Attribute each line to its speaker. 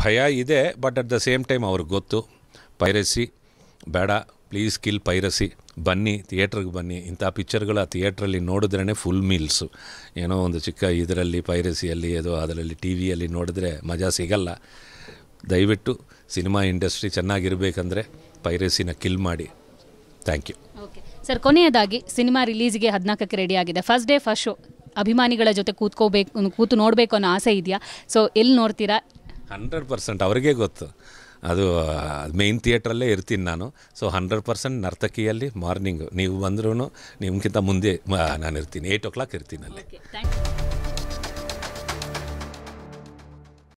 Speaker 1: ಭಯ ಇದೆ but at the same time ಅವ್ರಿಗೆ ಗೊತ್ತು ಪೈರಸಿ ಬೇಡ ಪ್ಲೀಸ್ ಕಿಲ್ ಪೈರಸಿ ಬನ್ನಿ ಥಿಯೇಟ್ರಿಗೆ ಬನ್ನಿ ಇಂಥ ಪಿಕ್ಚರ್ಗಳು ಆ ಥಿಯೇಟ್ರಲ್ಲಿ ನೋಡಿದ್ರೇ ಫುಲ್ ಮೀಲ್ಸು ಏನೋ ಒಂದು ಚಿಕ್ಕ ಇದರಲ್ಲಿ ಪೈರಸಿಯಲ್ಲಿ ಅದು ಅದರಲ್ಲಿ ಟಿ ವಿಯಲ್ಲಿ ನೋಡಿದ್ರೆ ಮಜಾ ಸಿಗಲ್ಲ ದಯವಿಟ್ಟು ಸಿನಿಮಾ ಇಂಡಸ್ಟ್ರಿ ಚೆನ್ನಾಗಿರಬೇಕಂದ್ರೆ ಪೈರಸಿನ ಕಿಲ್ ಮಾಡಿ ಥ್ಯಾಂಕ್ ಯು
Speaker 2: ಓಕೆ ಸರ್ ಕೊನೆಯದಾಗಿ ಸಿನಿಮಾ ರಿಲೀಸ್ಗೆ ಹದಿನಾಲ್ಕಕ್ಕೆ ರೆಡಿ ಆಗಿದೆ ಫಸ್ಟ್ ಡೇ ಫಸ್ಟ್ ಶೋ ಅಭಿಮಾನಿಗಳ ಜೊತೆ ಕೂತ್ಕೋಬೇಕು ಕೂತು ನೋಡಬೇಕು ಅನ್ನೋ ಆಸೆ ಇದೆಯಾ ಸೊ ಎಲ್ಲಿ ನೋಡ್ತೀರಾ
Speaker 1: ಹಂಡ್ರೆಡ್ ಪರ್ಸೆಂಟ್ ಅವ್ರಿಗೆ ಗೊತ್ತು ಅದು ಮೇಯ್ನ್ ಥಿಯೇಟ್ರಲ್ಲೇ ಇರ್ತೀನಿ ನಾನು ಸೊ ಹಂಡ್ರೆಡ್ ಪರ್ಸೆಂಟ್ ನರ್ತಕಿಯಲ್ಲಿ ಮಾರ್ನಿಂಗು ನೀವು ಬಂದ್ರೂ ನಿಮ್ಗಿಂತ ಮುಂದೆ ನಾನು ಇರ್ತೀನಿ ಏಯ್ಟ್ ಓ ಕ್ಲಾಕ್ ಇರ್ತೀನಿ ಅಲ್ಲಿ